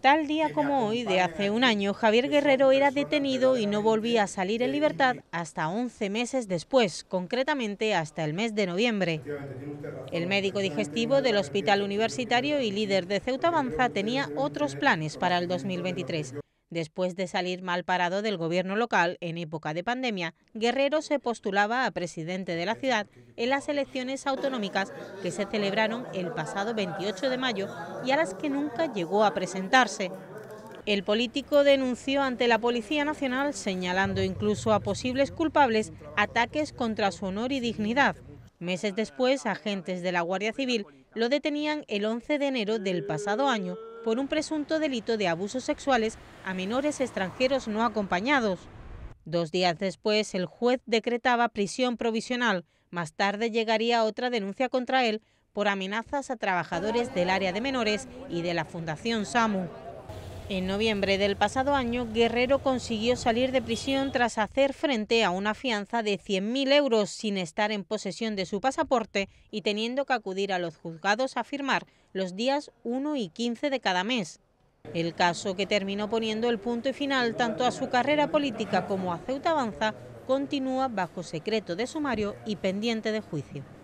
Tal día como hoy, de hace un año, Javier Guerrero era detenido y no volvía a salir en libertad hasta 11 meses después, concretamente hasta el mes de noviembre. El médico digestivo del Hospital Universitario y líder de Ceuta Avanza tenía otros planes para el 2023. Después de salir mal parado del gobierno local en época de pandemia, Guerrero se postulaba a presidente de la ciudad en las elecciones autonómicas que se celebraron el pasado 28 de mayo y a las que nunca llegó a presentarse. El político denunció ante la Policía Nacional, señalando incluso a posibles culpables, ataques contra su honor y dignidad. Meses después, agentes de la Guardia Civil lo detenían el 11 de enero del pasado año por un presunto delito de abusos sexuales a menores extranjeros no acompañados. Dos días después, el juez decretaba prisión provisional. Más tarde llegaría otra denuncia contra él por amenazas a trabajadores del área de menores y de la Fundación SAMU. En noviembre del pasado año, Guerrero consiguió salir de prisión tras hacer frente a una fianza de 100.000 euros sin estar en posesión de su pasaporte y teniendo que acudir a los juzgados a firmar los días 1 y 15 de cada mes. El caso que terminó poniendo el punto y final tanto a su carrera política como a Ceuta Avanza continúa bajo secreto de sumario y pendiente de juicio.